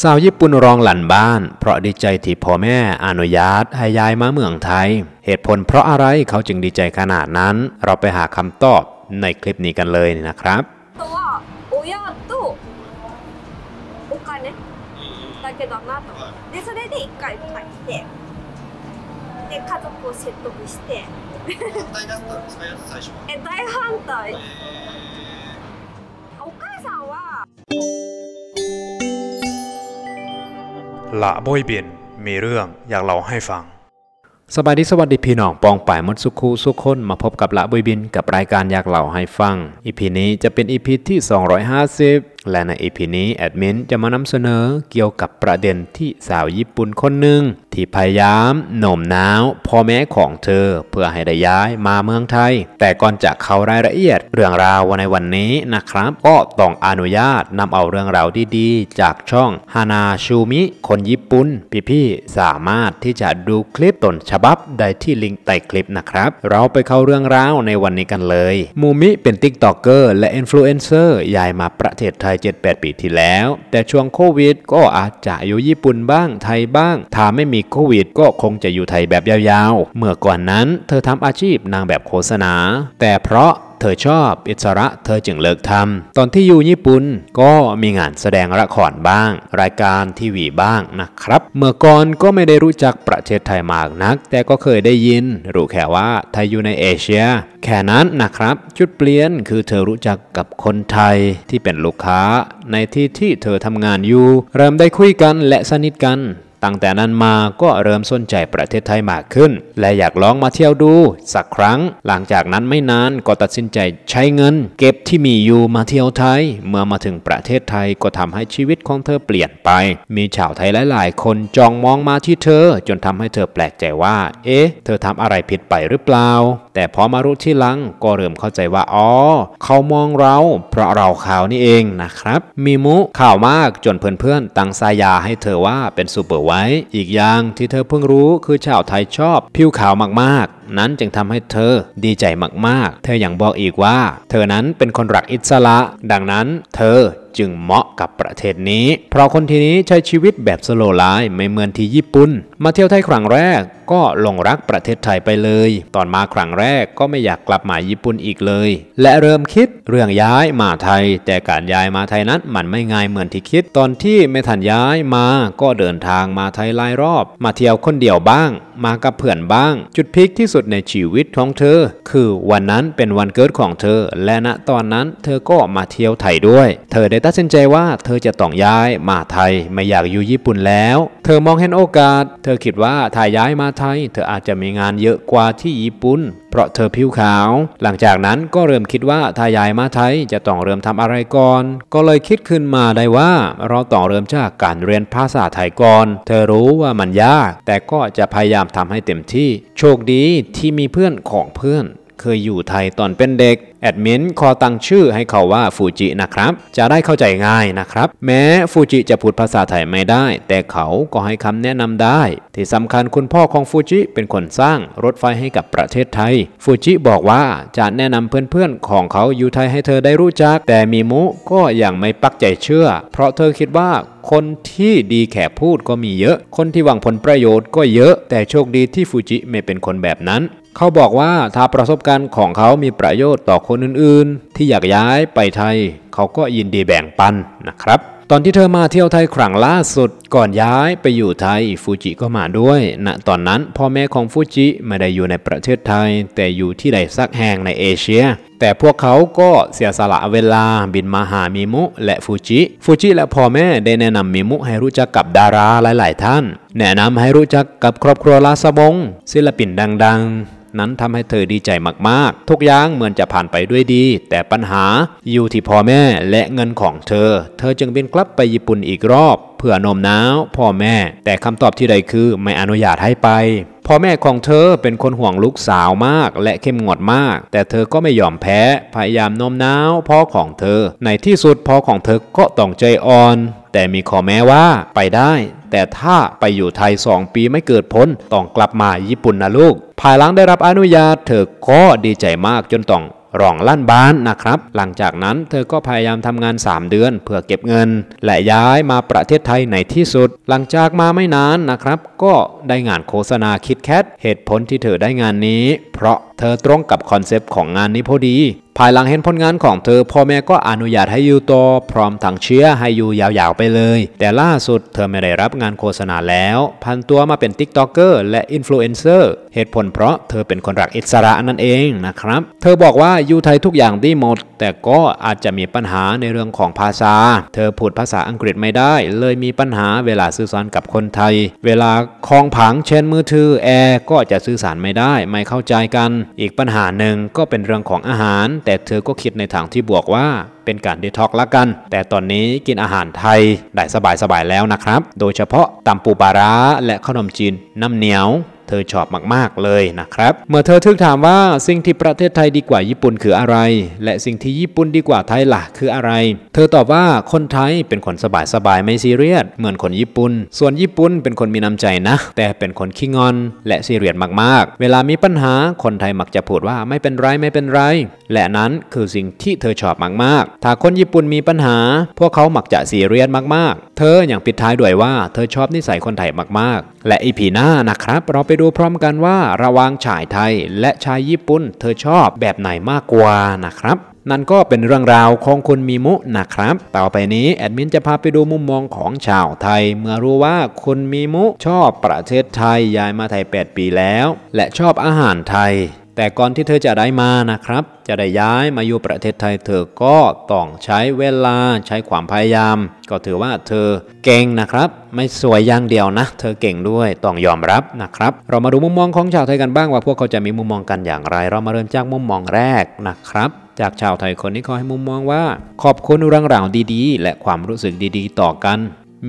สาวญี่ปุ่นรองหลันบ้านเพราะดีใจที่พ่อแม่อนุญาตให้ย้ายมาเมืองไทย เหตุผลเพราะอะไรเขาจึงดีใจขนาดนั้น เราไปหาคำตอบในคลิปนี้กันเลยนะครับ ตัวโอยาโตโอคาเนะだけだなとでそれで一回อってで家族を説อして反対だったんですか最初はえ大反対、えー、้母さんはละบอยเบียนมีเรื่อง อยากเล่าให้ฟังสบายดีสวัสดีพี่น้อง ปองป่ายมดสุคูสุขคนมาพบกับละบุยบินกับรายการอยากเล่าให้ฟัง อีพีนี้จะเป็นอีพีที่ 250และในอีพีนี้แอดมินจะมานำเสนอเกี่ยวกับประเด็นที่สาวญี่ปุ่นคนหนึ่งที่พยายามโน้มน้าว พ่อแม่ของเธอเพื่อให้ได้ย้ายมาเมืองไทย แต่ก่อนจะเข้ารายละเอียดเรื่องราววันในวันนี้นะครับ ก็ต้องอนุญาตนำเอาเรื่องราวดีๆจากช่องฮานาชูมิคนญี่ปุ่นพี่ๆสามารถที่จะดูคลิปต้นฉบับได้ที่ลิงก์ใต้คลิปนะครับ เราไปเข้าเรื่องราวในวันนี้กันเลย มูมิเป็นติ๊กต็อกเกอร์และอินฟลูเอนเซอร์ย้ายมาประเทศไทยย7-8 ปีที่แล้ว แต่ช่วงโควิด ก็อาจจะอยู่ญี่ปุ่นบ้างไทยบ้าง ถ้าไม่มีโควิด ก็คงจะอยู่ไทยแบบยาวๆ เมื่อก่อนนั้นเธอทำอาชีพนางแบบโฆษณา แต่เพราะเธอชอบอิสระเธอจึงเลิกทำตอนที่อยู่ญี่ปุ่นก็มีงานแสดงละครบ้าง รายการทีวีบ้างนะครับ เมื่อก่อนก็ไม่ได้รู้จักประเทศไทยมากนัก แต่ก็เคยได้ยินรู้แค่ว่าไทยอยู่ในเอเชียแค่นั้นนะครับจุดเปลี่ยนคือเธอรู้จักกับคนไทยที่เป็นลูกค้าในที่ที่เธอทำงานอยู่เริ่มได้คุยกันและสนิทกันตั้งแต่นั้นมาก็เริ่มสนใจประเทศไทยมากขึ้น และอยากลองมาเที่ยวดู สักครั้ง หลังจากนั้นไม่นานก็ตัดสินใจใช้เงิน เก็บที่มีอยู่มาเที่ยวไทย เมื่อมาถึงประเทศไทยก็ทำให้ชีวิตของเธอเปลี่ยนไป มีชาวไทยหลาย ๆ คนจองมองมาที่เธอ จนทำให้เธอแปลกใจว่า เอ๊ะ เธอทำอะไรผิดไปหรือเปล่า แต่พอมารู้ที่หลังก็เริ่มเข้าใจว่าอ๋อเขามองเรา เพราะเราข่าวนี่เองนะครับ มีมุข่าวมากจนเพื่อน ๆตั้งสายาให้เธอว่าเป็นซูเปอร์ว้อีกอย่างที่เธอเพิ่งรู้คือชาวไทยชอบ ผิวขาวมากๆ นั้นจึงทำให้เธอดีใจมากๆ เธออย่างบอกอีกว่าเธอนั้นเป็นคนรักอิสระ ดังนั้นเธอจึงเหมาะกับประเทศนี้ เพราะคนที่นี้ใช้ชีวิตแบบสโลไลฟ์ไม่เหมือนที่ญี่ปุ่น มาเที่ยวไทยครั้งแรกก็หลงรักประเทศไทยไปเลย ตอนมาครั้งแรกก็ไม่อยากกลับมาญี่ปุ่นอีกเลย และเริ่มคิดเรื่องย้ายมาไทย แต่การย้ายมาไทยนั้น มันไม่ง่ายเหมือนที่คิด ตอนที่ไม่ทันย้ายมา ก็เดินทางมาไทยหลายรอบ มาเที่ยวคนเดียวบ้าง มากับเพื่อนบ้าง จุดพีคที่สุดในชีวิตของเธอ คือวันนั้นเป็นวันเกิดของเธอ และณตอนนั้นเธอก็มาเที่ยวไทยด้วย เธอได้ตัดสินใจว่าเธอจะต้องย้ายมาไทยไม่อยากอยู่ญี่ปุ่นแล้ว เธอมองเห็นโอกาส เธอคิดว่าถ้าย้ายมาไทย เธออาจจะมีงานเยอะกว่าที่ญี่ปุ่นเพราะเธอผิวขาว หลังจากนั้นก็เริ่มคิดว่าถ้าย้ายมาไทยจะต้องเริ่มทำอะไรก่อน ก็เลยคิดขึ้นมาได้ว่า เราต้องเริ่มจากการเรียนภาษาไทยก่อนเธอรู้ว่ามันยาก แต่ก็จะพยายามทำให้เต็มที่ โชคดีที่มีเพื่อนของเพื่อนเคยอยู่ไทยตอนเป็นเด็ก แอดมินขอตั้งชื่อให้เขาว่าฟูจินะครับ จะได้เข้าใจง่ายนะครับ แม้ฟูจิจะพูดภาษาไทยไม่ได้ แต่เขาก็ให้คำแนะนำได้ ที่สำคัญคุณพ่อของฟูจิเป็นคนสร้างรถไฟให้กับประเทศไทย ฟูจิบอกว่าจะแนะนำเพื่อนๆของเขาอยู่ไทยให้เธอได้รู้จักแต่มีมุก็ยังไม่ปักใจเชื่อ เพราะเธอคิดว่า คนที่ดีแข่พูดก็มีเยอะ คนที่หวังผลประโยชน์ก็เยอะแต่โชคดีที่ฟูจิไม่เป็นคนแบบนั้นเขาบอกว่าถ้าประสบการณ์ของเขามีประโยชน์ต่อคนอื่นๆ ที่อยากย้ายไปไทย เขาก็ยินดีแบ่งปันนะครับตอนที่เธอมาเที่ยวไทยครั้งล่าสุดก่อนย้ายไปอยู่ไทยฟูจิก็มาด้วยณนะตอนนั้นพ่อแม่ของฟูจิไม่ได้อยู่ในประเทศไทย แต่อยู่ที่ใดสักแห่งในเอเชีย แต่พวกเขาก็เสียสละเวลา บินมาหามิมุ และฟูจิฟูจิและพ่อแม่ได้แนะนำมิมุให้รู้จักกับดาราหลายๆท่าน แนะนำให้รู้จักกับครอบครัวลาสบงศิลปินดัง ๆนั้นทำให้เธอดีใจมาก ๆ ทุกอย่างเหมือนจะผ่านไปด้วยดี แต่ปัญหาอยู่ที่พ่อแม่และเงินของเธอ เธอจึงบินกลับไปญี่ปุ่นอีกรอบ เพื่อนมน้าวพ่อแม่ แต่คำตอบที่ใดคือไม่อนุญาตให้ไปพ่อแม่ของเธอเป็นคนห่วงลูกสาวมากและเข้มงวดมาก แต่เธอก็ไม่ยอมแพ้พยายามโน้มน้าวพ่อของเธอ ในที่สุดพ่อของเธอก็ต้องใจอ่อน แต่มีขอแม้ว่าไปได้แต่ถ้าไปอยู่ไทยสองปีไม่เกิดผลต้องกลับมาญี่ปุ่นนะลูก ภายหลังได้รับอนุญาตเธอก็ดีใจมากจนต้องร้องลั่นบ้านนะครับ หลังจากนั้นเธอก็พยายามทำงาน 3 เดือนเพื่อเก็บเงิน และย้ายมาประเทศไทยในที่สุด หลังจากมาไม่นานนะครับก็ได้งานโฆษณาคิดแคทเหตุผลที่เธอได้งานนี้เพราะเธอตรงกับคอนเซปต์ของงานนี้พอดีภายหลังเห็นผลงานของเธอพ่อแม่ก็อนุญาตให้อยู่ต่อพร้อมถังเชื้อให้อยู่ยาวๆไปเลย แต่ล่าสุดเธอไม่ได้รับงานโฆษณาแล้ว พันตัวมาเป็นติ๊กต็อกเกอร์และอินฟลูเอนเซอร์เหตุผลเพราะเธอเป็นคนรักอิสระนั่นเองนะครับ เธอบอกว่าอยู่ไทยทุกอย่างดีหมด แต่ก็อาจจะมีปัญหาในเรื่องของภาษา เธอพูดภาษาอังกฤษไม่ได้ เลยมีปัญหาเวลาสื่อสารกับคนไทย เวลาคลองผังเช่นมือถือแอร์ก็จะสื่อสารไม่ได้ ไม่เข้าใจกัน อีกปัญหาหนึ่งก็เป็นเรื่องของอาหารแต่เธอก็คิดในทางที่บวกว่าเป็นการดีท็อกละกัน แต่ตอนนี้กินอาหารไทยได้สบายๆแล้วนะครับ โดยเฉพาะตำปูปลาร้าและขนมจีนน้ำเหนียวธอชอบมากๆเลยนะครับ เมื่อเธอทึกถามว่าสิ่งที่ประเทศไทยดีกว่าญี่ปุ่นคืออะไร และสิ่งที่ญี่ปุ่นดีกว่าไทยล่ะคืออะไร เธอตอบว่าคนไทยเป็นคนสบายๆไม่ซีเรียสเหมือนคนญี่ปุ่น ส่วนญี่ปุ่นเป็นคนมีน้ำใจนะแต่เป็นคนขี้งอนและซีเรียสมากๆ เวลามีปัญหาคนไทยมักจะพูดว่าไม่เป็นไรไม่เป็นไร และนั้นคือสิ่งที่เธอชอบมากๆ ถ้าคนญี่ปุ่นมีปัญหา พวกเขามักจะซีเรียสมากๆ เธออย่างปิดท้ายด้วยว่าเธอชอบนิสัยคนไทยมากๆ และอีพีหน้านะครับเราไปดูดูพร้อมกันว่าระวังชายไทยและชายญี่ปุ่นเธอชอบแบบไหนมากกว่านะครับ นั่นก็เป็นเรื่องราวของคุณมิมุนะครับ ต่อไปนี้แอดมินจะพาไปดูมุมมองของชาวไทยเมื่อรู้ว่าคุณมิมุชอบประเทศไทยย้ายมาไทย 8 ปีแล้วและชอบอาหารไทยแต่ก่อนที่เธอจะได้มานะครับ จะได้ย้ายมาอยู่ประเทศไทยเธอ ก็ต้องใช้เวลาใช้ความพยายามก็ถือว่าเธอเก่งนะครับ ไม่สวยอย่างเดียวนะ เธอเก่งด้วยต้องยอมรับนะครับ เรามาดูมุมมองของชาวไทยกันบ้างว่า พวกเขาจะมีมุมมองกันอย่างไรเรามาเริ่มจากมุมมองแรกนะครับ จากชาวไทยคนนี้เขาให้มุมมองว่า ขอบคุณเรื่องราวดีๆ และความรู้สึกดีๆ ต่อกัน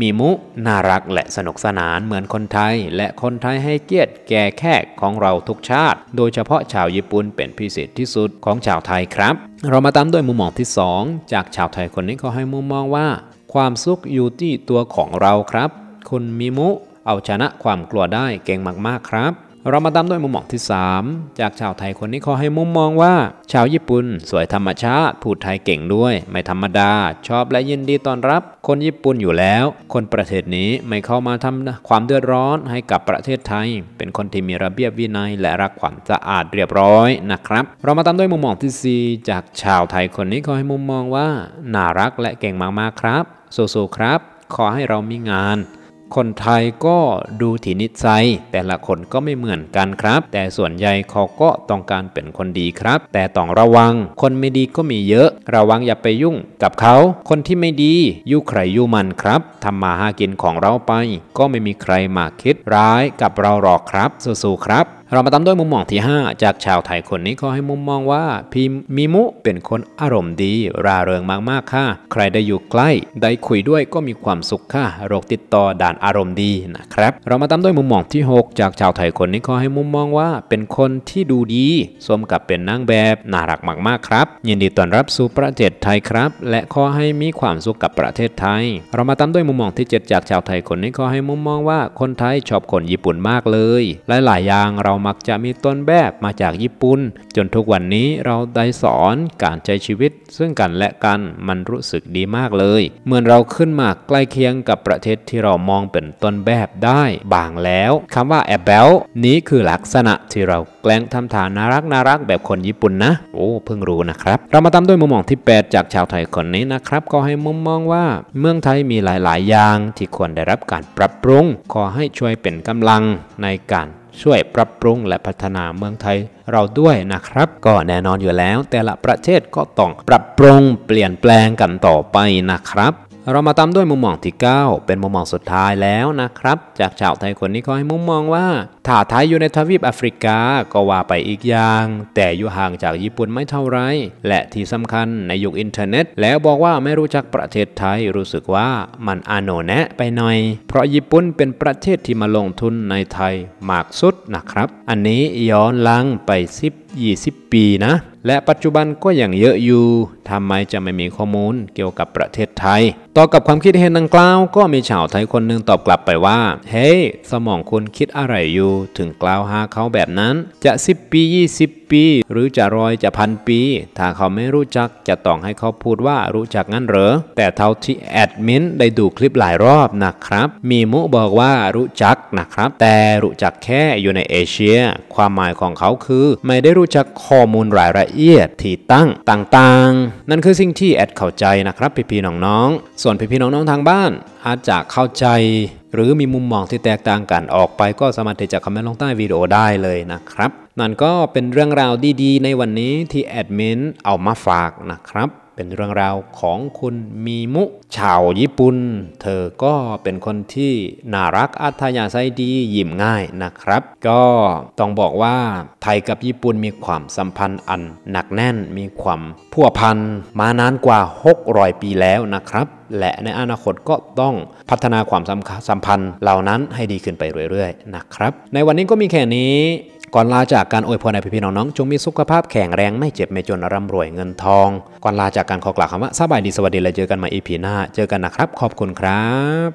มีมุ น่ารักและสนุกสนานเหมือนคนไทยและคนไทยให้เกียรติ แก่แขกของเราทุกชาติ โดยเฉพาะชาวญี่ปุ่นเป็นพิเศษที่สุดของชาวไทยครับ เรามาตามด้วยมุมมองที่ 2 จากชาวไทยคนนี้เขาให้มุมมองว่า ความสุข อยู่ที่ตัวของเราครับคุณมิมุ เอาชนะความกลัวได้เก่งมากๆครับเรามาตามด้วยมุมมองที่ 3 จากชาวไทยคนนี้ขอให้มุมมองว่าชาวญี่ปุ่น สวยธรรมชาติพูดไทยเก่งด้วยไม่ธรรมดาชอบและยินดีต้อนรับ คนญี่ปุ่นอยู่แล้ว คนประเทศนี้ไม่เข้ามาทำความเดือดร้อนให้กับประเทศไทย เป็นคนที่มีระเบียบวินัยและรักความสะอาดเรียบร้อยนะครับ เรามาตามด้วยมุมมองที่ 4 จากชาวไทยคนนี้ขอให้มุมมองว่าน่ารักและเก่งมากๆครับ สู้ๆครับ ขอให้เรามีงานคนไทยก็ดูถินิสัยแต่ละคนก็ไม่เหมือนกันครับ แต่ส่วนใหญ่เขาก็ต้องการเป็นคนดีครับ แต่ต้องระวัง คนไม่ดีก็มีเยอะ ระวังอย่าไปยุ่งกับเขา คนที่ไม่ดียู่ใครยู่มันครับทำมาหากินของเราไป ก็ไม่มีใครมาคิดร้ายกับเราหรอกครับ สู้ๆครับเรามาตามด้วยมุมมองที่ 5 จากชาวไทยคนนี้ขอให้มุมมองว่า พิมมิมุเป็นคนอารมณ์ดีราเริงมากๆค่ะ ใครได้อยู่ใกล้ได้คุยด้วยก็มีความสุขค่ะโรคติดต่อด่านอารมณ์ดีนะครับเรามาตามด้วยมุมมองที่6จากชาวไทยคนนี้ขอให้มุมมองว่า เป็นคนที่ดูดีสมกับเป็นนางแบบน่ารักมากๆครับ ยินดีต้อนรับสู่ประเทศไทยครับ และขอให้มีความสุขกับประเทศไทย เรามาตามด้วยมุมมองที่ 7 จากชาวไทยคนนี้ขอให้มุมมอง ว่าคนไทยชอบคนญี่ปุ่นมากเลยหลายๆอย่างเรามักจะมีต้นแบบมาจากญี่ปุ่น จนทุกวันนี้เราได้สอนการใช้ชีวิต ซึ่งกันและกันมันรู้สึกดีมากเลย เหมือนเราขึ้นมาใกล้เคียงกับประเทศที่เรามองเป็นต้นแบบได้บางแล้วคำว่าแอบแบลนี้คือลักษณะที่เราแกล้งทำฐานน่ารักน่ารักแบบคนญี่ปุ่นนะ โอ้เพิ่งรู้นะครับ เรามาตามด้วยมุมมองที่ 8 จากชาวไทยคนนี้นะครับก็ให้มุมมองว่า เมืองไทยมีหลายๆอย่างที่ควรได้รับการปรับปรุง ขอให้ช่วยเป็นกำลังในการช่วยปรับปรุงและพัฒนาเมืองไทยเราด้วยนะครับ ก็แน่นอนอยู่แล้วแต่ละประเทศก็ต้องปรับปรุงเปลี่ยนแปลงกันต่อไปนะครับเรามาตามด้วยมุมมองที่ 9 เป็นมุมมองสุดท้ายแล้วนะครับ จากชาวไทยคนนี้เขาให้มุมมองว่า ถ้าไทยอยู่ในทวีปแอฟริกาก็ว่าไปอีกอย่าง แต่อยู่ห่างจากญี่ปุ่นไม่เท่าไรและที่สำคัญในยุคอินเทอร์เน็ต แล้วบอกว่าไม่รู้จักประเทศไทยรู้สึกว่ามันอโนแนะไปหน่อย เพราะญี่ปุ่นเป็นประเทศที่มาลงทุนในไทยมากสุดนะครับ อันนี้ย้อนลังไป10 20 ปีนะและปัจจุบันก็ยังเยอะอยู่ ทำไมจะไม่มีข้อมูลเกี่ยวกับประเทศไทย ต่อกับความคิดเห็นดังกล่าว ก็มีชาวไทยคนหนึ่งตอบกลับไปว่า เฮ้ hey, สมองคุณคิดอะไรอยู่ ถึงกล่าวหาเขาแบบนั้น จะ 10 ปี 20 ปี หรือจะร้อยจะพันปี ถ้าเขาไม่รู้จักจะต้องให้เขาพูดว่ารู้จักงั้นเหรอ แต่เท่าที่แอดมินได้ดูคลิปหลายรอบนะครับ มีมุบอกว่ารู้จักนะครับ แต่รู้จักแค่อยู่ในเอเชีย ความหมายของเขาคือไม่ได้รู้จักข้อมูลรายละเอียดที่ตั้งต่างๆ นั่นคือสิ่งที่แอดเข้าใจนะครับ พี่ๆน้องๆส่วนพี่ๆน้องๆทางบ้าน อาจจะเข้าใจ หรือมีมุมมองที่แตกต่างกันออกไปก็สามารถที่จะคอมเมนต์ลงใต้วิดีโอได้เลยนะครับ นั่นก็เป็นเรื่องราวดี ๆ ในวันนี้ที่แอดมินเอามาฝากนะครับเป็นเรื่องราวของคุณมีมุ ชาวญี่ปุ่น เธอก็เป็นคนที่น่ารัก อัธยาศัยดี ยิ้มง่ายนะครับ ก็ต้องบอกว่าไทยกับญี่ปุ่นมีความสัมพันธ์อันหนักแน่นมีความพัวพันมานานกว่า 600 ปีแล้วนะครับ และในอนาคตก็ต้องพัฒนาความสัมพันธ์เหล่านั้นให้ดีขึ้นไปเรื่อยๆ นะครับ ในวันนี้ก็มีแค่นี้ก่อนลาจากการอวยพรในพี่น้องน้องจงมีสุขภาพแข็งแรงไม่เจ็บไม่จนร่ำรวยเงินทอง ก่อนลาจากการขอกล่าวคำว่าสบายดีสวัสดี แล้วเจอกันใหม่อีพีหน้า เจอกันนะครับ ขอบคุณครับ